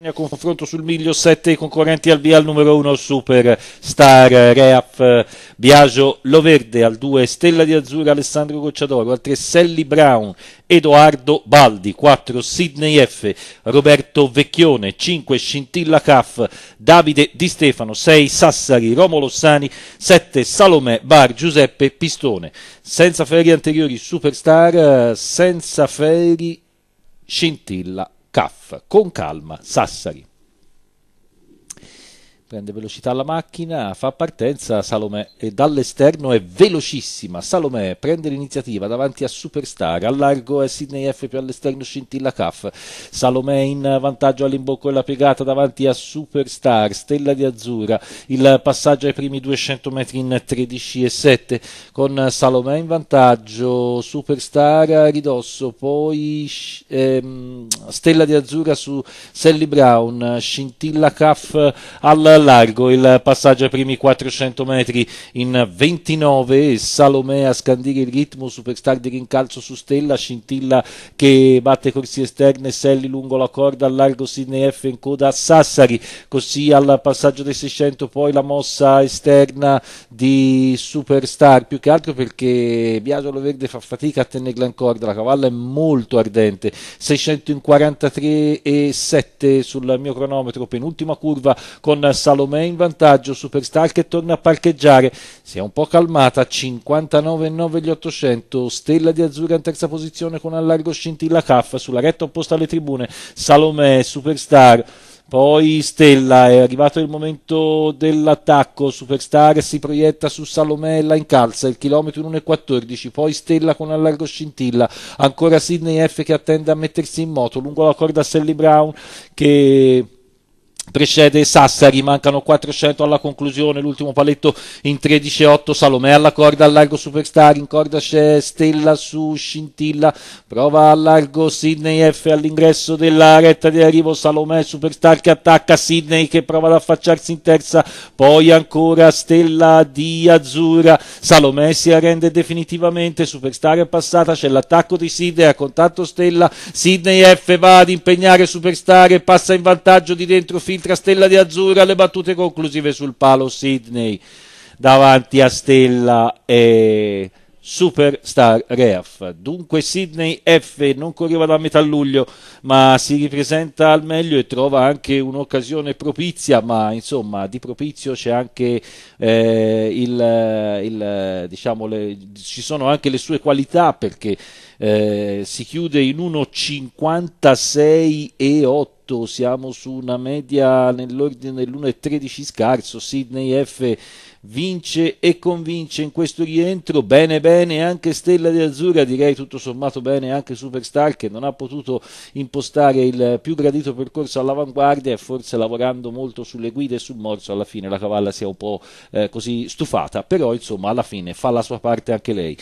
A confronto sul miglio 7 i concorrenti al via al numero 1 Superstar Reaf Biagio Loverde al 2 Stella di Azzurro Alessandro Gocciadoro al 3 Selli Brown Edoardo Baldi 4 Sidney F Roberto Vecchione 5 Scintilla Caff Davide Di Stefano 6 Sassari Romolo Sani 7 Salomè Bar Giuseppe Pistone senza ferri anteriori Superstar eh, senza ferri Scintilla CAF, con calma, Sassari prende velocità la macchina, fa partenza Salomè e dall'esterno è velocissima. Salomè prende l'iniziativa davanti a Superstar, al largo è Sidney F più all'esterno scintilla Caff. Salomè in vantaggio all'imbocco e la piegata davanti a Superstar, Stella di Azzurra. Il passaggio ai primi 200 metri in 13 e 7 con Salomè in vantaggio, Superstar a ridosso, poi ehm, Stella di Azzurra su Sally Brown, scintilla Caff al al largo, il passaggio ai primi 400 metri in 29, Salome a scandire il ritmo, superstar di rincalzo su Stella, Scintilla che batte corsie esterne, Selli lungo la corda, al largo Sidney F in coda a Sassari, così al passaggio dei 600 poi la mossa esterna di superstar, più che altro perché Biagio Verde fa fatica a tenerla in corda, la cavalla è molto ardente, 643 e 7 sul mio cronometro, penultima curva con Sassari Salomè in vantaggio, Superstar che torna a parcheggiare, si è un po' calmata, 59,9 gli 800, Stella di Azzurra in terza posizione con allargo scintilla Caff sulla retta opposta alle tribune, Salomè, Superstar. Poi Stella, è arrivato il momento dell'attacco, Superstar si proietta su Salomè e la incalza, il chilometro 1,14, poi Stella con allargo scintilla, ancora Sidney F che attende a mettersi in moto, lungo la corda Sally Brown che precede Sassari, mancano 400 alla conclusione, l'ultimo paletto in 13-8, Salomè alla corda al largo Superstar, in corda c'è Stella su Scintilla, prova al largo Sidney F all'ingresso della retta di arrivo, Salomè Superstar che attacca Sidney che prova ad affacciarsi in terza, poi ancora Stella di Azzurra, Salomè si arrende definitivamente, Superstar è passata, c'è l'attacco di Sidney a contatto Stella, Sidney F va ad impegnare Superstar e passa in vantaggio di dentro fino dell'Intra Stella di Azzurra, le battute conclusive sul palo Sydney davanti a Stella e Superstar Reaf. Dunque Sydney F non correva da metà luglio, ma si ripresenta al meglio e trova anche un'occasione propizia, ma insomma di propizio c'è anche eh, il, il, diciamo le, ci sono anche le sue qualità perché eh, si chiude in 1.56 e 8 8, siamo su una media nell'ordine dell'1,13 scarso, Sidney F vince e convince in questo rientro, bene bene anche Stella di Azzurra, direi tutto sommato bene anche Superstar che non ha potuto impostare il più gradito percorso all'avanguardia e forse lavorando molto sulle guide e sul morso alla fine la cavalla si è un po' eh, così stufata, però insomma alla fine fa la sua parte anche lei.